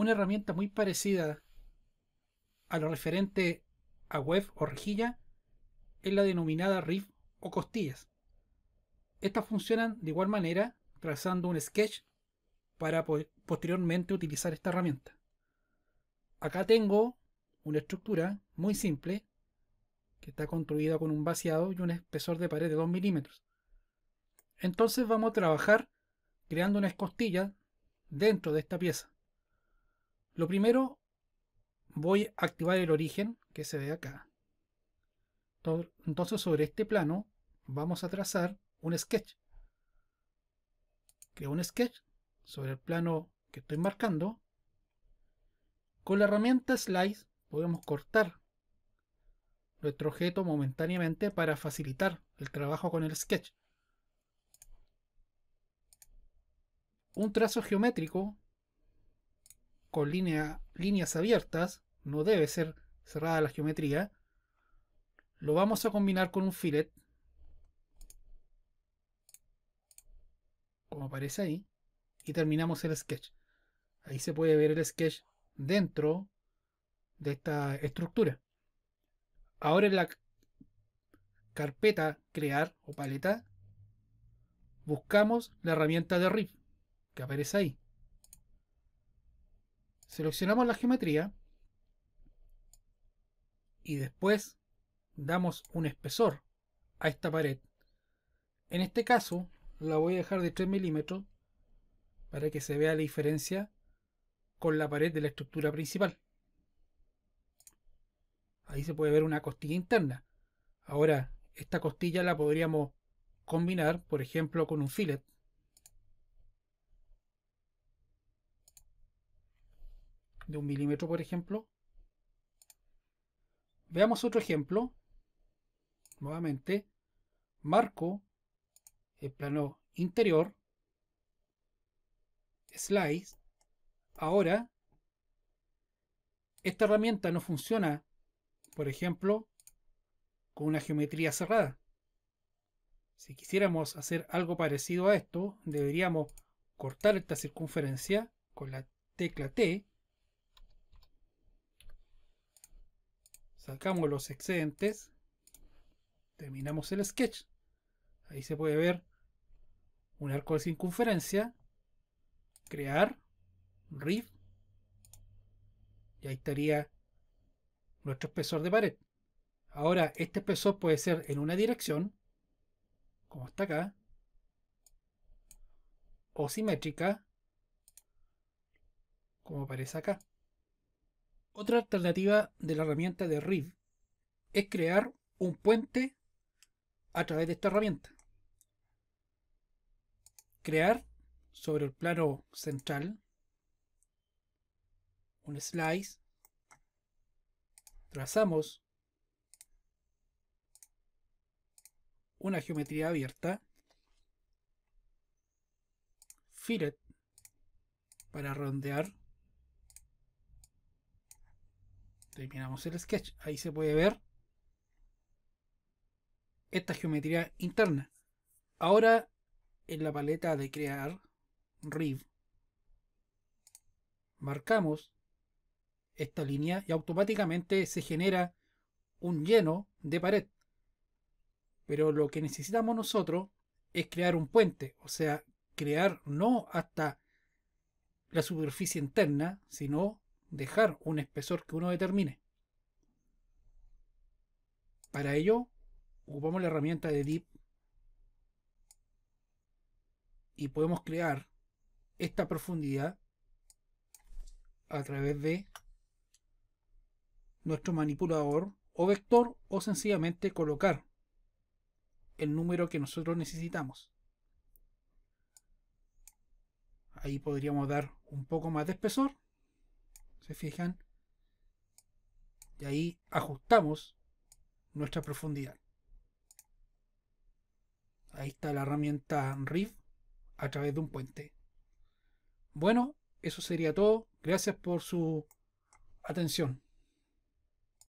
una herramienta muy parecida a lo referente a web o rejilla es la denominada riff o costillas. Estas funcionan de igual manera trazando un sketch para posteriormente utilizar esta herramienta. Acá tengo una estructura muy simple que está construida con un vaciado y un espesor de pared de 2 milímetros. Entonces vamos a trabajar creando unas costillas dentro de esta pieza. Lo primero, voy a activar el origen que se ve acá. Entonces sobre este plano vamos a trazar un sketch. Creo un sketch sobre el plano que estoy marcando. Con la herramienta Slice podemos cortar nuestro objeto momentáneamente para facilitar el trabajo con el sketch. Un trazo geométrico con líneas abiertas, no debe ser cerrada la geometría, lo vamos a combinar con un fillet, como aparece ahí, y terminamos el sketch. Ahí se puede ver el sketch dentro de esta estructura. Ahora en la carpeta crear o paleta, buscamos la herramienta de RIF que aparece ahí. Seleccionamos la geometría y después damos un espesor a esta pared. En este caso la voy a dejar de 3 milímetros para que se vea la diferencia con la pared de la estructura principal. Ahí se puede ver una costilla interna. Ahora, esta costilla la podríamos combinar, por ejemplo, con un fillet. de un milímetro, por ejemplo. Veamos otro ejemplo. Nuevamente, marco el plano interior, slice. Ahora, esta herramienta no funciona, por ejemplo, con una geometría cerrada. Si quisiéramos hacer algo parecido a esto, deberíamos cortar esta circunferencia con la tecla T sacamos los excedentes, terminamos el sketch. Ahí se puede ver un arco de circunferencia, crear, riff, y ahí estaría nuestro espesor de pared. Ahora, este espesor puede ser en una dirección, como está acá, o simétrica, como aparece acá. Otra alternativa de la herramienta de RIV es crear un puente a través de esta herramienta. Crear sobre el plano central un slice. Trazamos una geometría abierta. Fillet para redondear. terminamos el sketch. Ahí se puede ver esta geometría interna. Ahora en la paleta de crear RIV marcamos esta línea y automáticamente se genera un lleno de pared. Pero lo que necesitamos nosotros es crear un puente, o sea, crear no hasta la superficie interna, sino dejar un espesor que uno determine. Para ello, ocupamos la herramienta de dip y podemos crear esta profundidad a través de nuestro manipulador o vector o sencillamente colocar el número que nosotros necesitamos. Ahí podríamos dar un poco más de espesor ¿Se fijan? Y ahí ajustamos nuestra profundidad. Ahí está la herramienta Rift a través de un puente. Bueno, eso sería todo. Gracias por su atención.